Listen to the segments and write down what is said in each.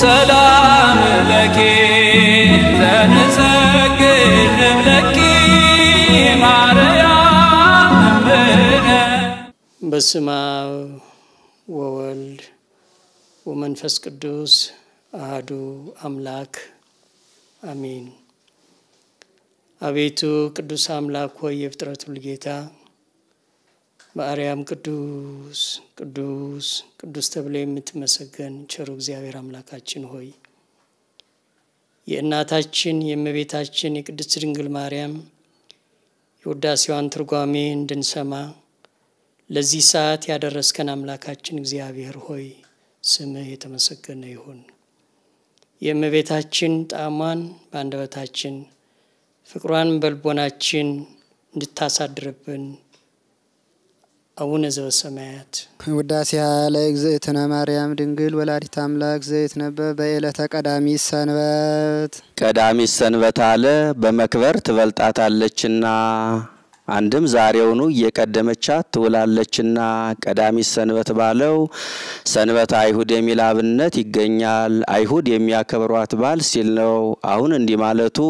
ሰላም ለኪ ዘንሰግድ ብለኪ ማርያም እምነ በስመ አብ ወወልድ ወመንፈስ ቅዱስ አህዱ አምላክ አሚን አቤቱ ቅዱስ አምላክ ሆይ የፍጥረት ሁልጌታ ማርያም ቅዱስ ቅዱስ ቅዱስ ተብሎ የምትመሰገን ቸሩ እግዚአብሔር አምላካችን ሆይ የእናታችን የእመቤታችን የቅድስት ድንግል ማርያም የውዳሴዋን ትርጓሜ እንድንሰማ ለዚህ ሰዓት ያደረስከን አምላካችን እግዚአብሔር ሆይ ስምህ የተመሰገነ ይሁን። የእመቤታችን ጣዕሟን በአንደበታችን ፍቅሯን በልቦናችን እንድታሳድርብን አቡነ ዘበሰማያት ውዳሴያ ለእግዝእትነ ማርያም ድንግል ወላዲት አምላክ ዘይትነበብ በዕለተ ቀዳሚ ሰንበት ቀዳሚ ሰንበት አለ በመክበር ትበልጣታለችና አንድም ዛሬውኑ እየቀደመቻት ትውላለችና ቀዳሚ ሰንበት ባለው ሰንበት አይሁድ የሚል አብነት ይገኛል። አይሁድ የሚያከብሯት ባል ሲል ነው። አሁን እንዲህ ማለቱ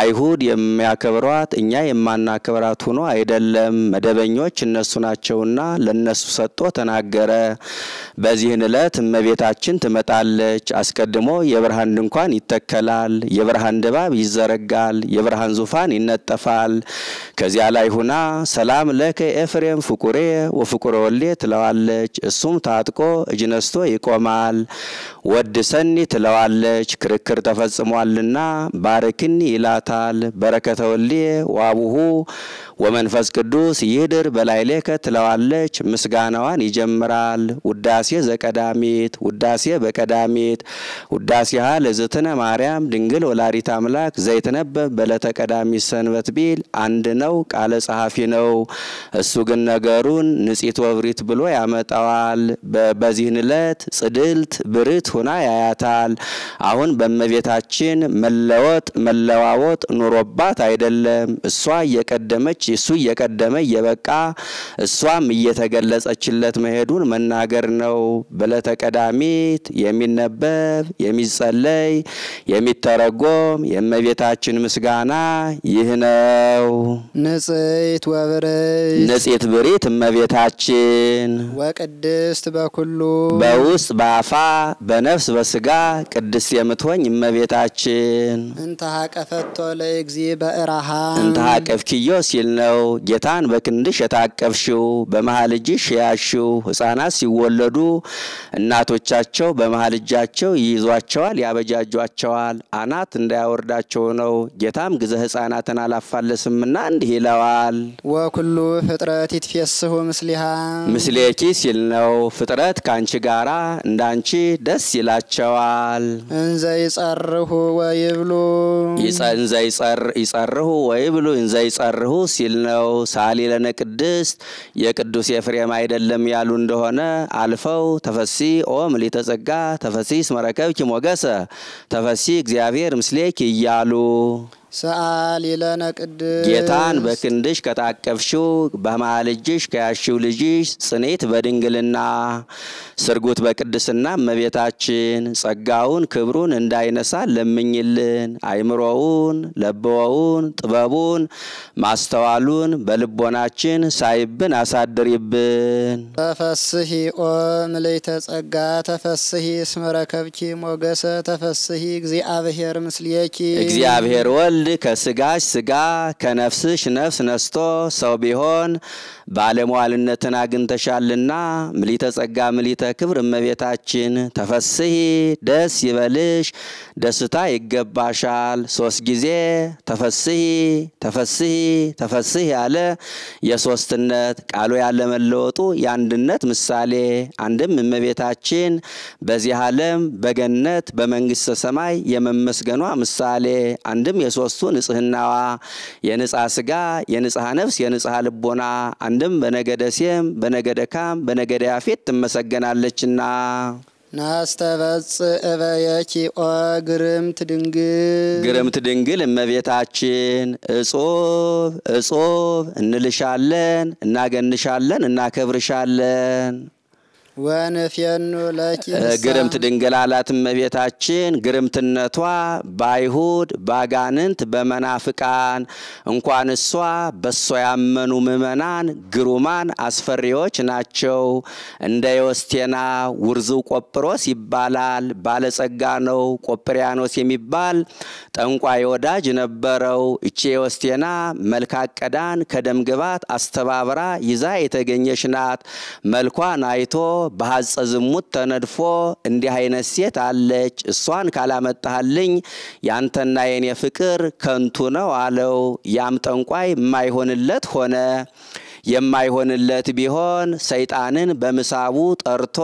አይሁድ የሚያከብሯት እኛ የማናከብራት ሆኖ አይደለም። መደበኞች እነሱ ናቸውና ለነሱ ሰጥቶ ተናገረ። በዚህን ዕለት እመቤታችን ትመጣለች። አስቀድሞ የብርሃን ድንኳን ይተከላል፣ የብርሃን ድባብ ይዘረጋል፣ የብርሃን ዙፋን ይነጠፋል። ከዚያ ላይ ሁና ሰላም ለከ ኤፍሬም ፍቁሬ ወፍቁረ ወሌ ትለዋለች። እሱም ታጥቆ እጅነስቶ ይቆማል። ወድ ሰኒ ትለዋለች፣ ክርክር ተፈጽሟልና ባርክኒ ይላታል። በረከተ ወሌ ዋቡሁ ወመንፈስ ቅዱስ ይህድር በላይሌከ ትለዋለች። ምስጋናዋን ይጀምራል። ውዳሴ ዘቀዳሚት ውዳሴ በቀዳሚት ውዳሴሃ ለዝትነ ማርያም ድንግል ወላሪታ አምላክ ዘይትነበብ በለተቀዳሚ ሰንበት ቢል አንድ ነው። ቃለ ጸሐፊ ነው። እሱ ግን ነገሩን ንጽሕት ወብሪት ብሎ ያመጣዋል። በዚህን ዕለት ጽድልት ብርት ሆና ያያታል። አሁን በእመቤታችን መለወጥ መለዋወጥ ኑሮባት አይደለም። እሷ እየቀደመች እሱ እየቀደመ እየበቃ እሷም እየተገለጸችለት መሄዱን መናገር ነው። በዕለተ ቀዳሚት የሚነበብ የሚጸለይ የሚተረጎም የእመቤታችን ምስጋና ይህ ነው። ንጽሕት ወብርህት ንጽሕት ብሪት እመቤታችን ወቅድስት በኩሉ በውስጥ በአፋ በነፍስ በስጋ ቅድስት የምትሆኝ እመቤታችን እንተሃቀፈቶ ለእግዚ በእራሃ እንተሃቀፍኪዮ ሲል ነው። ጌታን በክንድሽ የታቀፍሽው በመሃል እጅሽ የያዝሽው ሕፃናት ሲወለዱ እናቶቻቸው በመሃል እጃቸው ይይዟቸዋል፣ ያበጃጇቸዋል አናት እንዳያወርዳቸው ነው። ጌታም ግዘ ህጻናትን አላፋለስምና እንዲህ ይላል ይለዋል። ወኩሉ ፍጥረት ይትፌስሁ ምስሊሃ ምስሌኪ ሲል ነው። ፍጥረት ከአንቺ ጋራ እንዳንቺ ደስ ይላቸዋል። እንዘ ይጸርሁ ወይብሉ እንዘ ይጸርሁ ወይብሉ እንዘ ይጸርሁ ሲል ነው። ሳሊ ለነ ቅድስት የቅዱስ ኤፍሬም አይደለም ያሉ እንደሆነ አልፈው ተፈሲ ኦም ሊተጸጋ ተፈሲ ስመረከብኪ ሞገሰ ተፈሲ እግዚአብሔር ምስሌኪ እያሉ ሰአል ይለነ ቅድስ ጌታን በክንድሽ ከታቀፍሽው በመሃል እጅሽ ከያሽው ልጅሽ ጽኔት በድንግልና ስርጉት በቅድስና እመቤታችን ጸጋውን ክብሩን እንዳይነሳ ለምኝልን። አይምሮውን፣ ለበወውን፣ ጥበቡን፣ ማስተዋሉን በልቦናችን ሳይብን አሳድሪብን። ተፈስሂ ኦ ምልዕተ ጸጋ ተፈስሂ እስመ ረከብኪ ሞገሰ ተፈስሂ እግዚአብሔር ምስልየኪ እግዚአብሔር ወልድ ከስጋሽ ስጋ ከነፍስሽ ነፍስ ነስቶ ሰው ቢሆን ባለሟልነትን አግኝተሻልና። ምሊተ ጸጋ ምሊተ ክብር እመቤታችን ተፈስሂ ደስ ይበልሽ ደስታ ይገባሻል። ሶስት ጊዜ ተፈስሂ ተፈስሂ ተፈስሂ ያለ የሶስትነት ቃሉ መለወጡ የአንድነት ምሳሌ አንድም እመቤታችን በዚህ ዓለም በገነት በመንግስተ ሰማይ የመመስገኗ ምሳሌ አንድም የሶ ሶስቱ ንጽህናዋ የንጽሐ ስጋ፣ የንጽሐ ነፍስ፣ የንጽሐ ልቦና አንድም በነገደ ሴም፣ በነገደ ካም፣ በነገደ ያፌት ትመሰገናለችና ናስተበጽ እበየኪ ኦ ግርምት ድንግል ግርምት ድንግል እመቤታችን እጾብ እጾብ እንልሻለን፣ እናገንሻለን፣ እናከብርሻለን። ወንፌኑ ግርምት ድንግል አላት እመቤታችን። ግርምትነቷ በአይሁድ በአጋንንት በመናፍቃን እንኳን እሷ በእሷ ያመኑ ምእመናን ግሩማን አስፈሪዎች ናቸው። እንደ ዮስቴና ውርዙ ቆጵሮስ ይባላል። ባለጸጋ ነው። ቆጵሪያኖስ የሚባል ጠንቋይ ወዳጅ ነበረው። እቼ ዮስቴና መልካቀዳን ከደምግባት አስተባብራ ይዛ የተገኘች ናት። መልኳን አይቶ በሐጸ ዝሙት ተነድፎ እንዲህ አይነት ሴት አለች፣ እሷን ካላመጣሃልኝ ያንተና የኔ ፍቅር ከንቱ ነው አለው። ያም ጠንቋይ የማይሆንለት ሆነ። የማይሆንለት ቢሆን ሰይጣንን በምሳቡ ጠርቶ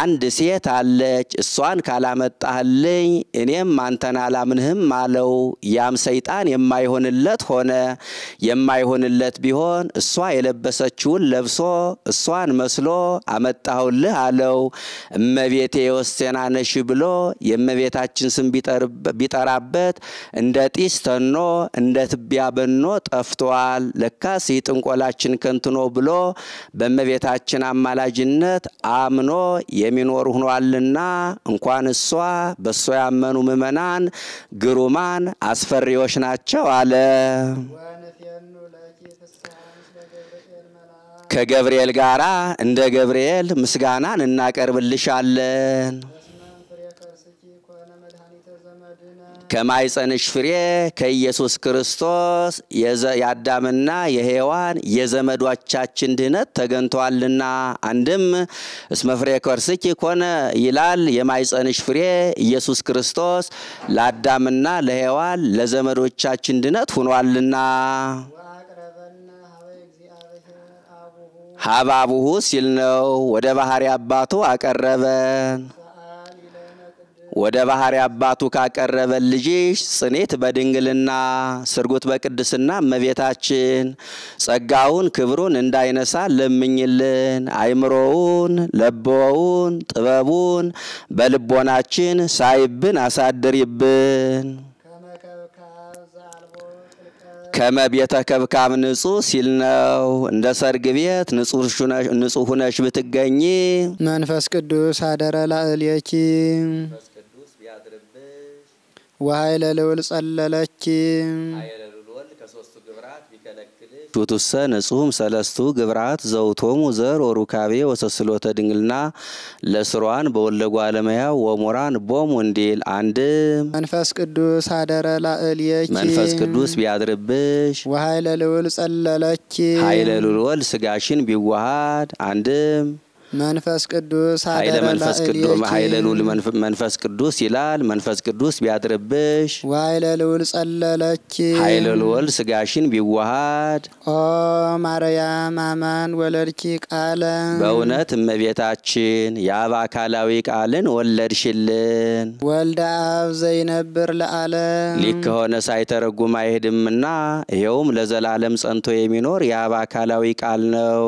አንድ ሴት አለች፣ እሷን ካላመጣህልኝ እኔም አንተን አላምንህም አለው። ያም ሰይጣን የማይሆንለት ሆነ። የማይሆንለት ቢሆን እሷ የለበሰችውን ለብሶ እሷን መስሎ አመጣሁልህ አለው። እመቤቴ የወስቴና ነሽ ብሎ የእመቤታችን ስም ቢጠራበት እንደ ጢስ ተኖ እንደ ትቢያ በኖ ጠፍቷል። ለካስ ይህ ጥንቆላ ከንፈራችን ከንቱ ነው ብሎ በእመቤታችን አማላጅነት አምኖ የሚኖር ሆኗልና እንኳን እሷ በእሷ ያመኑ ምእመናን ግሩማን አስፈሪዎች ናቸው አለ። ከገብርኤል ጋራ እንደ ገብርኤል ምስጋናን እናቀርብልሻለን። ከማይፀንሽ ፍሬ ከኢየሱስ ክርስቶስ የአዳምና የሔዋን የዘመዶቻችን ድህነት ተገንቷልና አንድም እስመ ፍሬ ከርስኪ ኮነ ይላል። የማይፀንሽ ፍሬ ኢየሱስ ክርስቶስ ለአዳምና ለሔዋን ለዘመዶቻችን ድህነት ሁኗልና። ሀባቡሁ ሲል ነው። ወደ ባህሪ አባቱ አቀረበን። ወደ ባህሪ አባቱ ካቀረበ ልጅሽ ጽኔት በድንግልና ስርጉት በቅድስና እመቤታችን ጸጋውን ክብሩን እንዳይነሳ ለምኝልን። አይምሮውን፣ ለቦውን፣ ጥበቡን በልቦናችን ሳይብን አሳድሪብን። ከመቤተ ቤተ ከብካብ ሲል ነው። እንደ ሰርግ ቤት ንጹህ ሁነሽ ብትገኝ መንፈስ ቅዱስ አደረ ላዕሌኪ ወሀይለ ልዑል ጸለለኪ ቱትሰ ንጹህም ሰለስቱ ግብራት ዘውቶሙ ዘር ወሩካቤ ወሰስሎተ ድንግልና ለስሯን በወለጓ አለመያ ወሞራን ቦሙ እንዲል አንድ መንፈስ ቅዱስ አደረ ላእልየኪ መንፈስ ቅዱስ ቢያድርብሽ ወሀይለ ልዑል ጸለለኪ ሀይለ ልዑል ስጋሽን ቢዋሃድ አንድም መንፈስ ቅዱስ ኃይለ መንፈስ ቅዱስ ኃይለ ልዑል መንፈስ ቅዱስ ይላል። መንፈስ ቅዱስ ቢያድርብሽ ኃይለ ልዑል ጸለለች ኃይለ ልዑል ስጋሽን ቢዋሃድ ኦ ማርያም አማን ወለድኪ ቃለ በእውነት እመቤታችን የአብ አካላዊ ቃልን ወለድሽልን። ወልደ አብ ዘይነብር ለዓለም ሊክ ከሆነ ሳይተረጉም አይሄድምና ይኸውም ለዘላለም ጸንቶ የሚኖር የአብ አካላዊ ቃል ነው።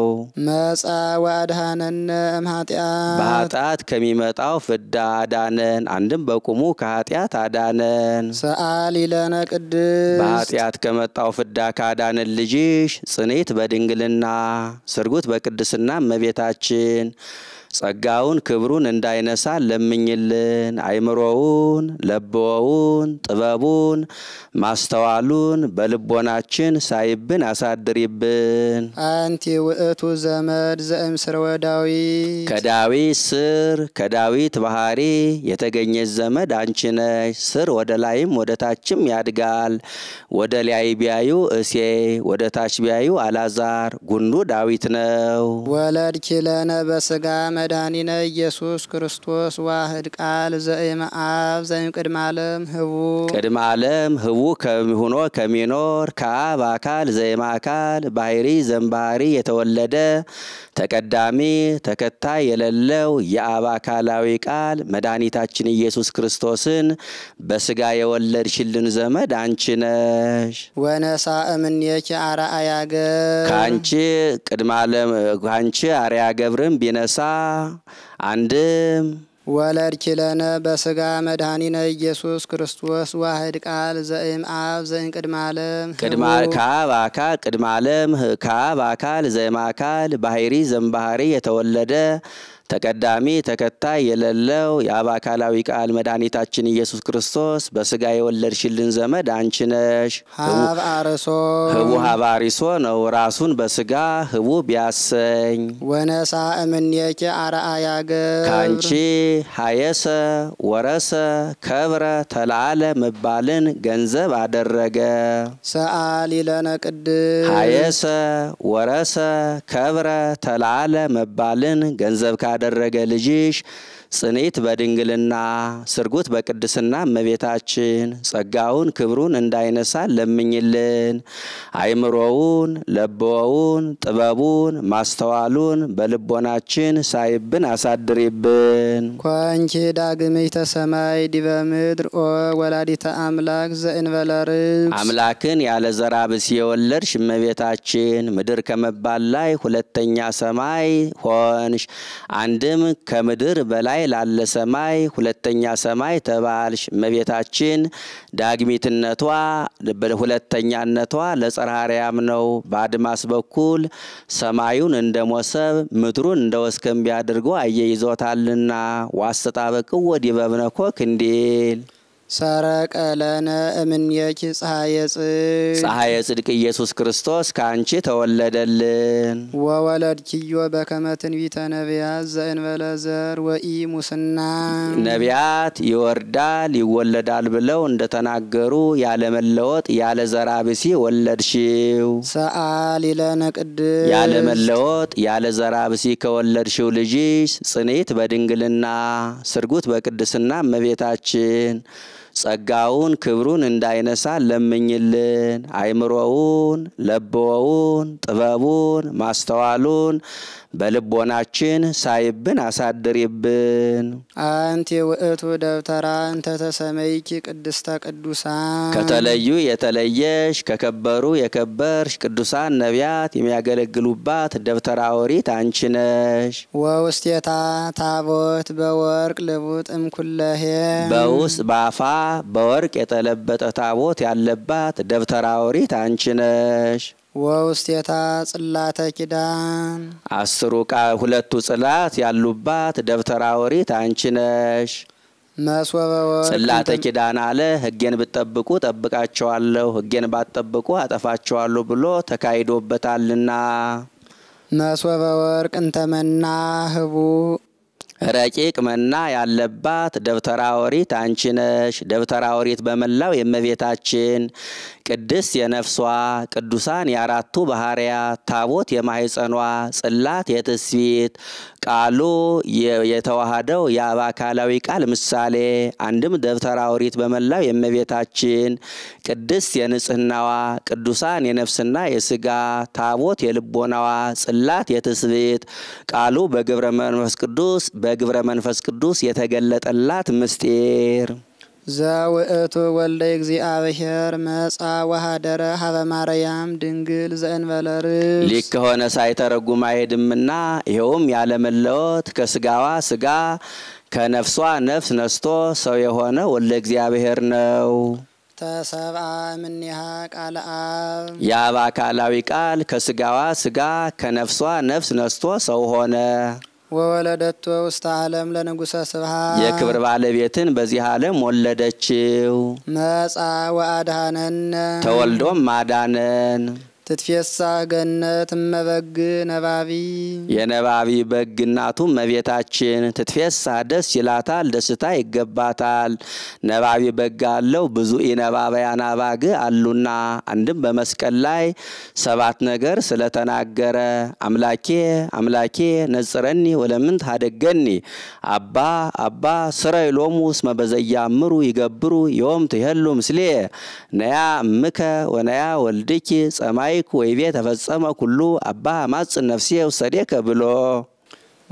መጻ ዋድሃነን አዳነም ኃጢአት በኃጢአት ከሚመጣው ፍዳ አዳነን። አንድም በቁሙ ከኃጢአት አዳነን። ሰአሊ ለነ ቅድስት በኃጢአት ከመጣው ፍዳ ካዳነን ልጅሽ ጽኔት በድንግልና ስርጉት በቅድስና እመቤታችን ጸጋውን ክብሩን እንዳይነሳ ለምኝልን። አይምሮውን፣ ለብወውን፣ ጥበቡን፣ ማስተዋሉን በልቦናችን ሳይብን አሳድሪብን። አንቲ ውእቱ ዘመድ ዘእምስርወ ዳዊት ከዳዊት ስር ከዳዊት ባህሪ የተገኘች ዘመድ አንቺ ነች ስር ወደ ላይም ወደ ታችም ያድጋል። ወደ ላይ ቢያዩ እሴ፣ ወደ ታች ቢያዩ አላዛር። ጉንዱ ዳዊት ነው። ወለድ ኪለነ በስጋ መድኃኒነ ኢየሱስ ክርስቶስ ዋህድ ቃል ዘእመ አብ ዘእምቅድመ ዓለም ህቡ ቅድመ ዓለም ህቡ ከሚሆኖ ከሚኖር ከአብ አካል ዘእመ አካል ባህሪ ዘንባህሪ የተወለደ ተቀዳሚ ተከታይ የሌለው የአብ አካላዊ ቃል መድኃኒታችን ኢየሱስ ክርስቶስን በስጋ የወለድሽልን ዘመድ አንቺ ነሽ። ወነሳ እምኔኪ አርአያ ገብር ከአንቺ ቅድመ ዓለም ከአንቺ አርአያ ገብርም ቢነሳ አንድም ወለድ ኪለነ በስጋ መድኃኒነ ኢየሱስ ክርስቶስ ዋህድ ቃል ዘእም አብ ዘእንቅድመ ዓለም ከአብ አካል ቅድመ ዓለም ከአብ አካል ዘእም አካል ባህሪ ዘእምባህሪ የተወለደ ተቀዳሚ ተከታይ የሌለው የአብ አካላዊ ቃል መድኃኒታችን ኢየሱስ ክርስቶስ በስጋ የወለድሽልን ዘመድ አንቺ ነሽ። ህቡ ሀባሪሶ ነው ራሱን በስጋ ህቡ ቢያሰኝ ወነሳ እምኔኪ አርአያ ከአንቺ ሀየሰ ወረሰ ከብረ ተላለ መባልን ገንዘብ አደረገ። ሰአሊ ለነ ቅድስ ሀየሰ ወረሰ ከብረ ተላለ መባልን ገንዘብ ካደ تدرج لجيش ጽኔት በድንግልና ስርጉት በቅድስና እመቤታችን ጸጋውን ክብሩን እንዳይነሳ ለምኝልን። አይምሮውን፣ ለቦውን፣ ጥበቡን፣ ማስተዋሉን በልቦናችን ሳይብን አሳድሪብን። ኳንቺ ዳግምይ ተሰማይ ዲበ ምድር ኦ ወላዲተ አምላክ ዘእንበለርብስ አምላክን ያለ ዘራ የወለድሽ እመቤታችን ምድር ከመባል ላይ ሁለተኛ ሰማይ ሆንሽ። አንድም ከምድር በላይ ሰማይ ላለ ሰማይ ሁለተኛ ሰማይ ተባልሽ። እመቤታችን ዳግሚትነቷ ሁለተኛነቷ ለጸራሪያም ነው። በአድማስ በኩል ሰማዩን እንደ ሞሰብ ምድሩን እንደ ወስከንቢ አድርጎ አየይዞታልና ዋስጣ በቅ ወዲ ወዲበብነኮ ክንዴል ሰረቀለነ እምኔኪ ፀሐየ ጽድቅ ፀሐየ ጽድቅ ኢየሱስ ክርስቶስ ከአንቺ ተወለደልን። ወወለድኪዮ በከመ ትንቢተ ነቢያት ዘእንበለ ዘር ወኢ ሙስና ነቢያት ይወርዳል ይወለዳል ብለው እንደተናገሩ ያለመለወጥ ያለ ዘራ ብሲ ወለድሽው። ሰአሊ ለነ ቅድስት ያለመለወጥ ያለ ዘራ ብሲ ከወለድሽው ልጅሽ ጽኔት በድንግልና ስርጉት በቅድስና እመቤታችን ጸጋውን ክብሩን እንዳይነሳ ለምኝልን። አይምሮውን፣ ለብወውን፣ ጥበቡን፣ ማስተዋሉን በልቦናችን ሳይብን አሳድሪብን። አንቲ ውእቱ ደብተራ እንተ ተሰመይኪ ቅድስተ ቅዱሳን ከተለዩ የተለየሽ ከከበሩ የከበርሽ ቅዱሳን ነቢያት የሚያገለግሉባት ደብተራ ኦሪት አንቺ ነሽ። ወውስቴታ ታቦት በወርቅ ልቡጥ እምኩለሄ በውስጥ በአፋ በወርቅ የተለበጠ ታቦት ያለባት ደብተራ ኦሪት አንቺ ነሽ። ወውስቴታ ጽላተ ኪዳን አስሩ ሁለቱ ጽላት ያሉባት ደብተራ ኦሪት አንቺ ነሽ። ጽላተ ኪዳን አለ ሕጌን ብትጠብቁ ጠብቃቸዋለሁ፣ ሕጌን ባትጠብቁ አጠፋቸዋለሁ ብሎ ተካሂዶበታልና። መስወበ ወርቅ እንተመና ህቡ ረቂቅ መና ያለባት ደብተራ ኦሪት አንቺ ነሽ። ደብተራ ኦሪት በመላው የእመቤታችን ቅድስት የነፍሷ ቅዱሳን የአራቱ ባህርያት ታቦት የማህፀኗ ጽላት የትስቢት ቃሉ የተዋሃደው የአባካላዊ ቃል ምሳሌ አንድም ደብተራ ኦሪት በመላው የእመቤታችን ቅድስት የንጽህናዋ ቅዱሳን የነፍስና የስጋ ታቦት የልቦናዋ ጽላት የትስቢት ቃሉ በግብረ መንፈስ ቅዱስ በግብረ መንፈስ ቅዱስ የተገለጠላት ምስጢር ዘውእቱ ወልደ እግዚአብሔር መጻ ወሃደረ ሀበ ማርያም ድንግል ዘእንበለር ሊክ ከሆነ ሳይተረጉም አይሄድምና ይኸውም ያለመለወት ከስጋዋ ስጋ ከነፍሷ ነፍስ ነስቶ ሰው የሆነ ወልደ እግዚአብሔር ነው። ተሰብአ እምኔሃ ቃለ አብ የአብ አካላዊ ቃል ከስጋዋ ስጋ ከነፍሷ ነፍስ ነስቶ ሰው ሆነ። ወወለደቶ ውስተ ዓለም ለንጉሰ ስብሐት የክብር ባለቤትን በዚህ ዓለም ወለደችው። መጻ ወአድሃነን ተወልዶም ማዳነን ትትፌሳ ገነት እመበግ ነባቢ የነባቢ በግ እናቱ እመቤታችን ትትፌሳ ደስ ይላታል፣ ደስታ ይገባታል። ነባቢ በግ አለው ብዙ ኢነባባያን አባግ አሉና አንድም በመስቀል ላይ ሰባት ነገር ስለተናገረ አምላኬ አምላኬ ነጽረኒ ወለምንት አደገኒ አባ አባ ስረይ ሎሙ እስመ ምሩ ይገብሩ ዮም ትሄሉ ምስሌ ነያ እምከ ወነያ ወልድኪ ጸማይ ወይኩ ወይቤ ተፈጸመ ኩሉ አባ ማጽ ነፍሴ ውሰዴከ ብሎ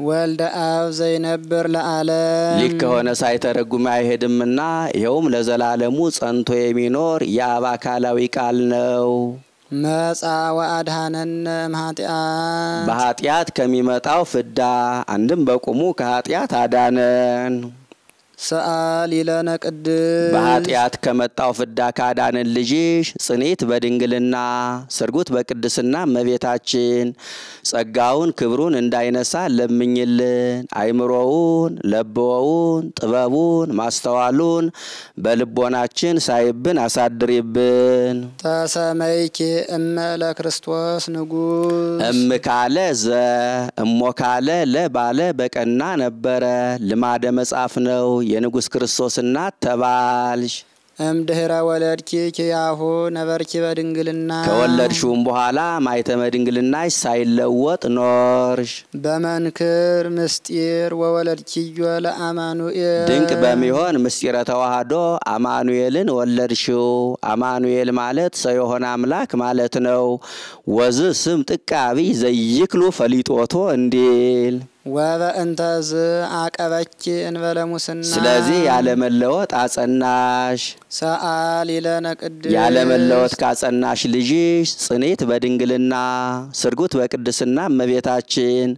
ወልደ አብ ዘይነብር ለዓለም ሊክ ከሆነ ሳይተረጉም አይሄድምና ይኸውም ለዘላለሙ ጸንቶ የሚኖር የአብ አካላዊ ቃል ነው። መጻ ወአድሃነነ እምኃጢአት በኃጢአት ከሚመጣው ፍዳ አንድም በቁሙ ከኃጢአት አዳነን። ሰአል ቅድስ በኃጢአት ከመጣው ፍዳ ካዳንን ልጅሽ ጽኔት በድንግልና ስርጉት በቅድስና እመቤታችን ጸጋውን ክብሩን እንዳይነሳ ለምኝልን። አይምሮውን፣ ለብወውን፣ ጥበቡን፣ ማስተዋሉን በልቦናችን ሳይብን አሳድሪብን። ተሰመይኪ እመ ለክርስቶስ ንጉሥ እምካለ ዘ እሞካለ ለባለ በቀና ነበረ ልማደ መጽሐፍ ነው። የንጉሥ ክርስቶስ እናት ተባልሽ። እምድኅረ ወለድኪ ኪያሁ ነበርኪ በድንግልና ከወለድሽውም በኋላ ማይተመ ድንግልናሽ ሳይለወጥ ኖርሽ። በመንክር ምስጢር ወወለድኪዮ ለአማኑኤል ድንቅ በሚሆን ምስጢረ ተዋህዶ አማኑኤልን ወለድሽው። አማኑኤል ማለት ሰው የሆነ አምላክ ማለት ነው። ወዝ ስም ጥቃቢ ዘይክሉ ፈሊጦቶ እንዲል ወበእንተዝ አቀበች እንበለ ሙስና ስለዚህ ያለመለወጥ አጸናሽ። ሰአል ይለነ ቅድስ ያለመለወጥ ካጸናሽ ልጅሽ ጽኔት በድንግልና ስርጉት በቅድስና እመቤታችን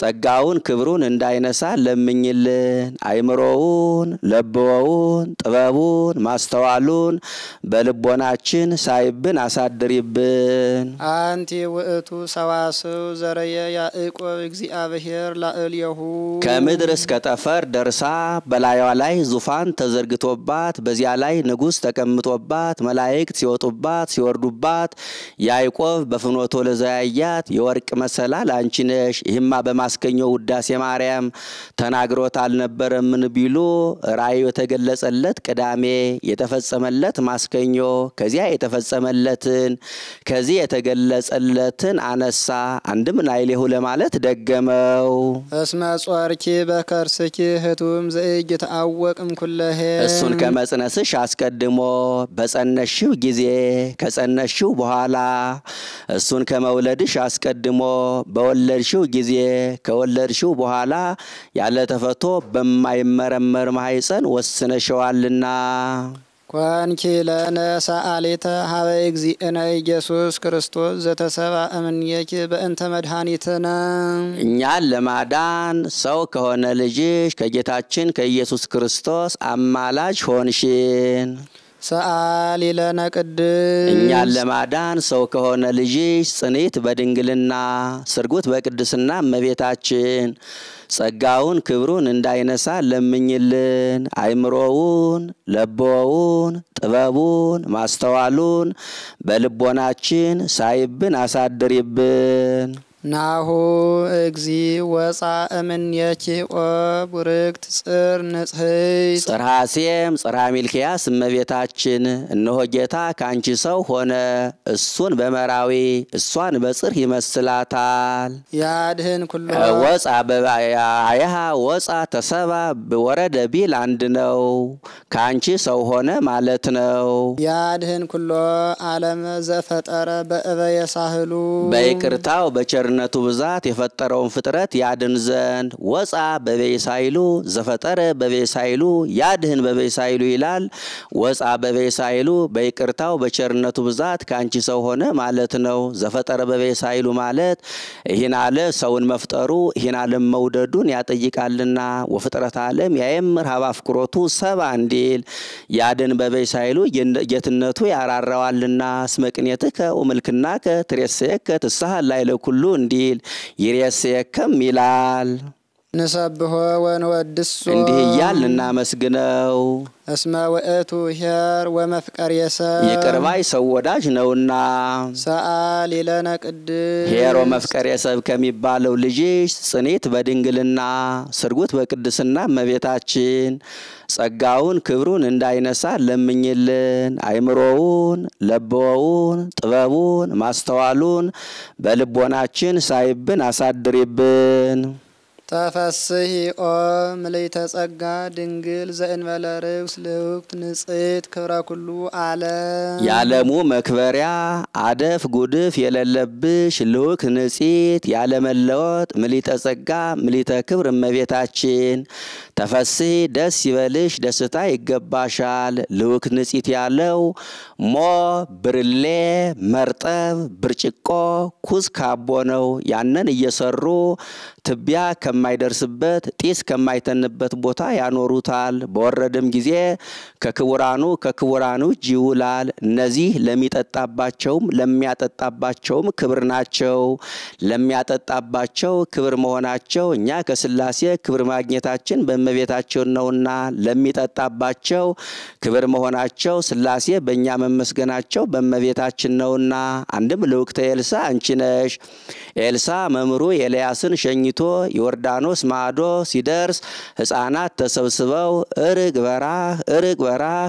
ጸጋውን ክብሩን እንዳይነሳ ለምኝልን። አይምሮውን፣ ለብወውን፣ ጥበቡን፣ ማስተዋሉን በልቦናችን ሳይብን አሳድሪብን። አንቲ ውእቱ ሰዋስው ዘረየ ያዕቆብ እግዚአብሔር ከምድር እስከ ጠፈር ደርሳ በላዩዋ ላይ ዙፋን ተዘርግቶባት በዚያ ላይ ንጉሥ ተቀምጦባት መላእክት ሲወጡባት ሲወርዱባት ያዕቆብ በፍኖቶ ለዘያያት የወርቅ መሰላል አንቺ ነሽ። ይህማ በማስከኘው ውዳሴ ማርያም ተናግሮት አልነበረምን ቢሉ ራእዩ የተገለጸለት ቅዳሜ የተፈጸመለት ማስከኞ ከዚያ የተፈጸመለትን ከዚህ የተገለጸለትን አነሳ አንድም ናይሌሁ ለማለት ደገመው። እስመ ጾርኪ በከርስኪ ህቱም ዘኢይትዐወቅም ኩለሄ እሱን ከመጽነስሽ አስቀድሞ በጸነሽው ጊዜ ከጸነሽው በኋላ እሱን ከመውለድሽ አስቀድሞ በወለድሽው ጊዜ ከወለድሽው በኋላ ያለ ተፈቶ በማይመረመር ማህፀን ወስነሸዋልና ኮንኪ ለነ ሰአሊተ ሀበ እግዚእነ ኢየሱስ ክርስቶስ ዘተሰብአ እምኔኪ በእንተ መድኃኒትነ። እኛን ለማዳን ሰው ከሆነ ልጅሽ ከጌታችን ከኢየሱስ ክርስቶስ አማላጅ ሆንሽን። ሰአሊ ለነ ቅድስ እኛን ለማዳን ሰው ከሆነ ልጅሽ ጽኔት በድንግልና ስርጉት በቅድስና እመቤታችን ጸጋውን ክብሩን እንዳይነሳ ለምኝልን። አይምሮውን፣ ለቦውን፣ ጥበቡን፣ ማስተዋሉን በልቦናችን ሳይብን አሳድሪብን። ናሁ እግዚ ወፃ እምኔኪኦ ቡርክት ጽር ንጽሕይ ጽርሐ ሴም ጽርሐ ሚልኪያስ እመቤታችን እነሆ ጌታ ካንቺ ሰው ሆነ፣ እሱን በመራዊ እሷን በጽር ይመስላታል። ያድህን ኩሎ ወፃ አያሃ ወፃ ተሰባ ወረደ ቢል አንድ ነው። ካንቺ ሰው ሆነ ማለት ነው። ያድህን ኩሎ አለም ዘፈጠረ በእበ የሳህሉ በይቅርታው በቸር በቸርነቱ ብዛት የፈጠረውን ፍጥረት ያድን ዘንድ ወፃ በቤሳይሉ ዘፈጠረ በቤሳይሉ ያድህን በቤሳይሉ ይላል። ወፃ በቤሳይሉ በይቅርታው በቸርነቱ ብዛት ከአንቺ ሰው ሆነ ማለት ነው። ዘፈጠረ በቤሳይሉ ማለት ይህን አለ ሰውን መፍጠሩ ይህን አለም መውደዱን ያጠይቃልና ወፍጥረት አለም ያየምር ሀባፍ ሰብ አንዲል ያድን በቤሳይሉ ጌትነቱ ያራራዋልና እስመ ቅኔትከ ወመልክናከ ትሬስየከ ትስሐ ላዕለ እንዲል ይሬሴክም ይላል። ንሰብሆ ወንወድሶ እንዲህ እያል እናመስግነው። እስመ ውእቱ ሄር ወመፍቀር የሰብ ይቅር ሰው ወዳጅ ነውና ሰአል ለነ ቅድስ ሄር ወመፍቀር የሰብ ከሚባለው ልጅሽ ጽኔት በድንግልና ስርጉት በቅድስና እመቤታችን ጸጋውን ክብሩን እንዳይነሳ ለምኝልን። አይምሮውን፣ ለበወውን፣ ጥበቡን፣ ማስተዋሉን በልቦናችን ሳይብን አሳድሪብን። ተፈስሒ ኦም ምልዕተ ጸጋ ድንግል ዘእንበለ ርግስ ልውክት ንጽሕት ክብረ ኩሉ ዓለም የዓለሙ መክበሪያ አደፍ ጉድፍ የሌለብሽ ልውክ ንጽሕት ያለመለወጥ ምልዕተ ጸጋ ምልዕተ ክብር እመቤታችን ተፈስሒ ደስ ይበልሽ፣ ደስታ ይገባሻል። ልውክ ንጽሕት ያለው ሞ ብርሌ መርጠብ ብርጭቆ ኩስ ካቦ ነው። ያንን እየሰሩ ትቢያ ከመ ከማይደርስበት ጢስ ከማይተንበት ቦታ ያኖሩታል። በወረደም ጊዜ ከክቡራኑ ከክቡራኑ እጅ ይውላል። እነዚህ ለሚጠጣባቸውም ለሚያጠጣባቸውም ክብር ናቸው። ለሚያጠጣባቸው ክብር መሆናቸው እኛ ከስላሴ ክብር ማግኘታችን በእመቤታችን ነውና ለሚጠጣባቸው ክብር መሆናቸው ስላሴ በእኛ መመስገናቸው በእመቤታችን ነውና አንድም ልውቅተ ኤልሳዕ አንቺ ነሽ ኤልሳ መምሩ ኤልያስን ሸኝቶ ዮርዳኖስ ማዶ ሲደርስ ሕፃናት ተሰብስበው እርግ በራህ እርግ በራህ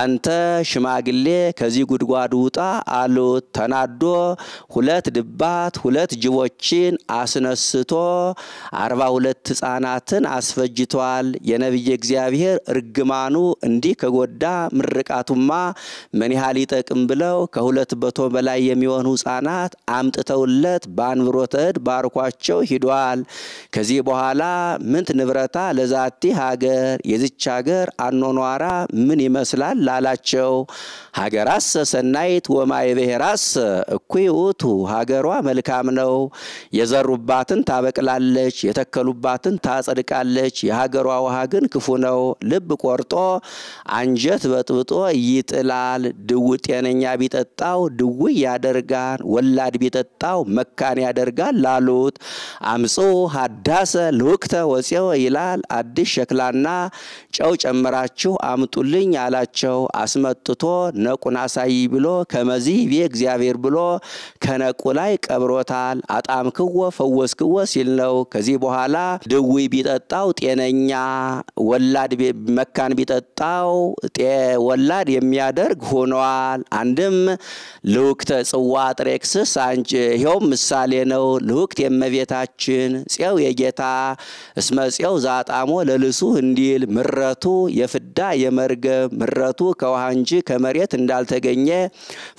አንተ ሽማግሌ ከዚህ ጉድጓድ ውጣ አሉት። ተናዶ ሁለት ድባት ሁለት ጅቦችን አስነስቶ አርባ ሁለት ሕፃናትን አስፈጅቷል። የነቢየ እግዚአብሔር እርግማኑ እንዲህ ከጎዳ ምርቃቱማ ምን ያህል ይጠቅም ብለው ከሁለት መቶ በላይ የሚሆኑ ሕፃናት አምጥተውለት አንብሮተ እድ ባርኳቸው ሂዷል። ከዚህ በኋላ ምንት ንብረታ ለዛቲ ሀገር የዝች ሀገር አኗኗራ ምን ይመስላል ላላቸው ሀገራሰ ሰናይት ወማይ ብሔራሰ እኩ ውቱ ሀገሯ መልካም ነው። የዘሩባትን ታበቅላለች፣ የተከሉባትን ታጸድቃለች። የሀገሯ ውሃ ግን ክፉ ነው። ልብ ቆርጦ አንጀት በጥብጦ ይጥላል። ድው ጤነኛ ቢጠጣው ድውይ ያደርጋል። ወላድ ቢጠጣው መካን ያደርጋል ላሉት አምጾ ሀዳሰ ልውክተ ወፄወ ይላል። አዲስ ሸክላና ጨው ጨምራችሁ አምጡልኝ አላቸው። አስመጥቶ ነቁን አሳይ ብሎ ከመዚህ ቤ እግዚአብሔር ብሎ ከነቁ ላይ ቀብሮታል። አጣም ክወ ፈወስ ክወ ሲል ነው። ከዚህ በኋላ ድዊ ቢጠጣው ጤነኛ፣ ወላድ መካን ቢጠጣው ወላድ የሚያደርግ ሆኗል። አንድም ልውክተ ጽዋ ጥሬክስስ አንጭ ይኸውም ምሳሌ ነው። ልውክት የእመቤታችን ጼው የጌታ እስመ ፄው ዛጣሞ ለልሱ እንዲል ምረቱ የፍዳ የመርገም ምረቱ ከውሃ እንጂ ከመሬት እንዳልተገኘ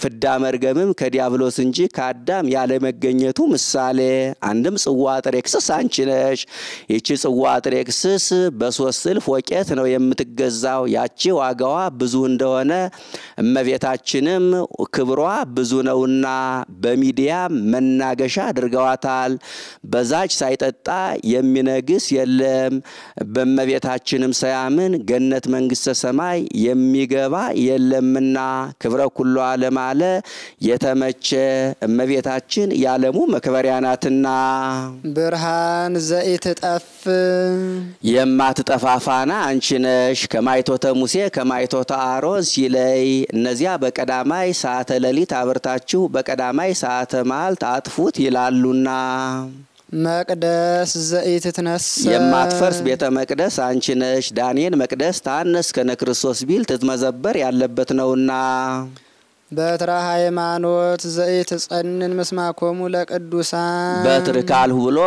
ፍዳ መርገምም ከዲያብሎስ እንጂ ከአዳም ያለመገኘቱ ምሳሌ። አንድም ጽዋ ጥሬክስስ አንቺ ነሽ። ይቺ ጽዋ ጥሬክስስ በሶስት እልፍ ወቄት ነው የምትገዛው። ያቺ ዋጋዋ ብዙ እንደሆነ እመቤታችንም ክብሯ ብዙ ነውና በሚዲያ መናገሻ አድርገዋታል። በዛች ሳይጠጣ የሚነግስ የለም። በእመቤታችንም ሳያምን ገነት መንግሥተ ሰማይ የሚገባ የለምና ክብረ ኩሏ ለማለ የተመቸ እመቤታችን የዓለሙ መክበሪያ ናትና ብርሃን ዘኢትጠፍ የማትጠፋ ፋና አንቺ ነሽ ከማይቶተ ሙሴ ከማይቶተ አሮን ሲለይ እነዚያ በቀዳማይ ሰዓተ ሌሊት አብርታችሁ በቀዳማይ ሰዓተ መዓልት አጥፉት ይላል። ይላሉና መቅደስ ዘይት ትነስ የማትፈርስ ቤተ መቅደስ አንቺ ነሽ። ዳንኤል መቅደስ ታነስ ክርስቶስ ቢል ትትመዘበር ያለበት ነውና በትረ ሃይማኖት ጸንን ምስማኮሙ ለቅዱሳን በትር ካልሁ ብሎ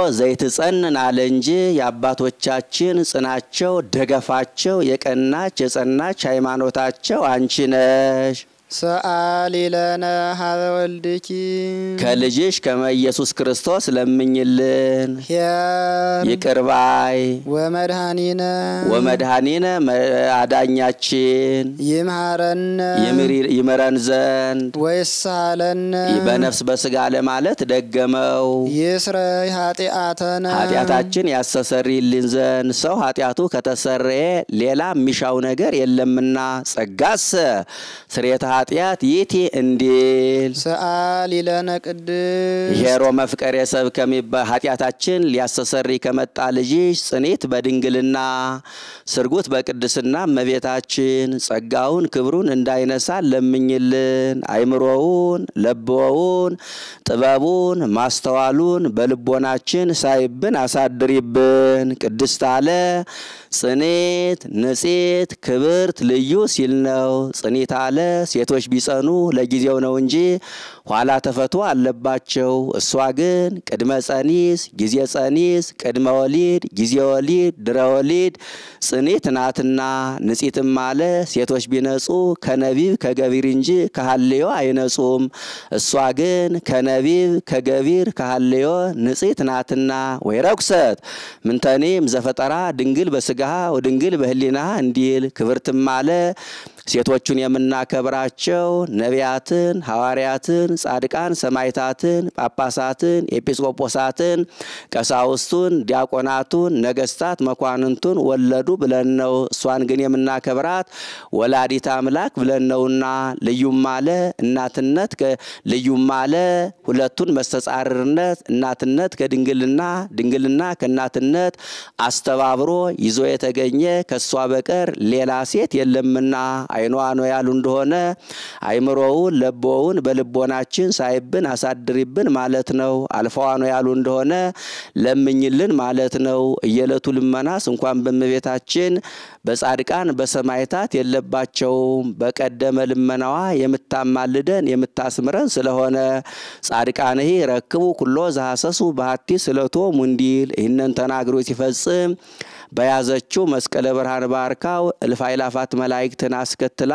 ጸንን አለ እንጂ የአባቶቻችን ጽናቸው፣ ደገፋቸው፣ የቀናች የጸናች ሃይማኖታቸው አንቺ ነሽ። ሰአሊ ለነ ሀበ ወልድኪ ከልጅሽ ከመ ኢየሱስ ክርስቶስ ለምኝልን። ይቅር ባይ ወመድኃኒነ ወመድኃኒነ አዳኛችን ይምሃረነ ይምረን ዘንድ ወይሳለነ በነፍስ በስጋ ለማለት ደገመው። ይስረይ ኃጢአተነ ኃጢአታችን ያስተሰርይልን ዘንድ ሰው ኃጢአቱ ከተሰረየ ሌላ የሚሻው ነገር የለምና ጸጋሰ ስሬታ ኃጢአት የቴ እንዴል ሰአሊ ለነ ቅድስ ሄሮ መፍቀር የሰብ ከሚበ ኃጢአታችን ሊያስተሰሪ ከመጣ ልጅሽ ጽኔት በድንግልና ስርጉት በቅድስና እመቤታችን ጸጋውን ክብሩን እንዳይነሳ ለምኝልን። አይምሮውን ለብወውን ጥበቡን ማስተዋሉን በልቦናችን ሳይብን አሳድሪብን። ቅድስት አለ ጽኔት ንጽት ክብርት ልዩ ሲል ነው። ጽኔት አለ ሴቶ ሴቶች ቢጸኑ ለጊዜው ነው እንጂ ኋላ ተፈቶ አለባቸው። እሷ ግን ቅድመ ጸኒስ፣ ጊዜ ጸኒስ፣ ቅድመ ወሊድ፣ ጊዜ ወሊድ፣ ድረ ወሊድ ጽኒት ናትና ንጽትም አለ ሴቶች ቢነጹ ከነቢብ ከገቢር እንጂ ከሐልዮ አይነጹም። እሷ ግን ከነቢብ ከገቢር ከሐልዮ ንጽት ናትና ወይ ረኩሰት ምንተኔም ዘፈጠራ ድንግል በስጋሃ ወድንግል በህሊና እንዲል ክብርትም አለ ሴቶቹን የምናከብራቸው ነቢያትን፣ ሐዋርያትን፣ ጻድቃን፣ ሰማይታትን፣ ጳጳሳትን፣ ኤጲስቆጶሳትን፣ ቀሳውስቱን፣ ዲያቆናቱን፣ ነገስታት፣ መኳንንቱን ወለዱ ብለን ነው። እሷን ግን የምናከብራት ወላዲት አምላክ ብለን ነውና ልዩም አለ እናትነት ልዩም አለ ሁለቱን መስተጻርርነት እናትነት ከድንግልና ድንግልና ከእናትነት አስተባብሮ ይዞ የተገኘ ከእሷ በቀር ሌላ ሴት የለምና አይኗ ነው ያሉ እንደሆነ አይምሮውን ለቦውን በልቦናችን ሳይብን አሳድሪብን ማለት ነው። አልፋዋ ነው ያሉ እንደሆነ ለምኝልን ማለት ነው። እየለቱ ልመናስ እንኳን በእመቤታችን በጻድቃን በሰማይታት የለባቸውም። በቀደመ ልመናዋ የምታማልደን የምታስምረን ስለሆነ ጻድቃንህ ረክቡ ኩሎ ዘሐሰሱ በሀቲ ስለቶ ሙንዲል ይህንን ተናግሮ ሲፈጽም በያዘችው መስቀለ ብርሃን ባርካው እልፍ አእላፋት መላእክትን አስከትላ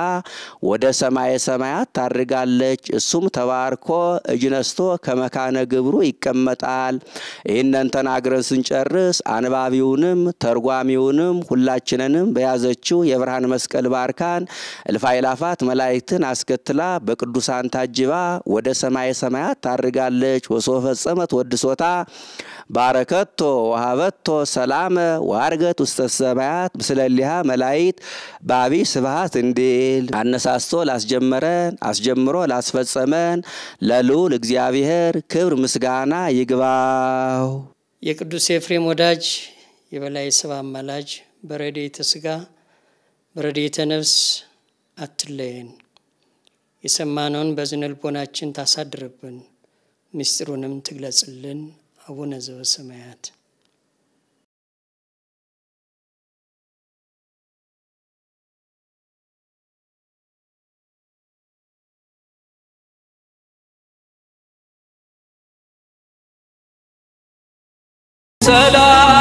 ወደ ሰማየ ሰማያት ታድርጋለች። እሱም ተባርኮ እጅ ነስቶ ከመካነ ግብሩ ይቀመጣል። ይህንን ተናግረን ስንጨርስ አንባቢውንም ተርጓሚውንም ሁላችንንም በያዘችው የብርሃን መስቀል ባርካን እልፍ አእላፋት መላእክትን አስከትላ በቅዱሳን ታጅባ ወደ ሰማየ ሰማያት ታድርጋለች። ወሶ ፈጸመት ወድሶታ ባረከቶ ወሃበቶ ሰላመ ዋርገት ውስተ ሰማያት ምስለሊሃ መላይት ባቢ ስብሃት እንዲል አነሳስቶ ላስጀመረን አስጀምሮ ላስፈጸመን ለልዑል እግዚአብሔር ክብር ምስጋና ይግባው። የቅዱስ ኤፍሬም ወዳጅ የበላይ ስብ አማላጅ በረድኤተ ስጋ በረድኤተ ነፍስ አትለየን። የሰማነውን በዝነልቦናችን ታሳድርብን፣ ምስጢሩንም ትግለጽልን። awunazo samayat. Salam.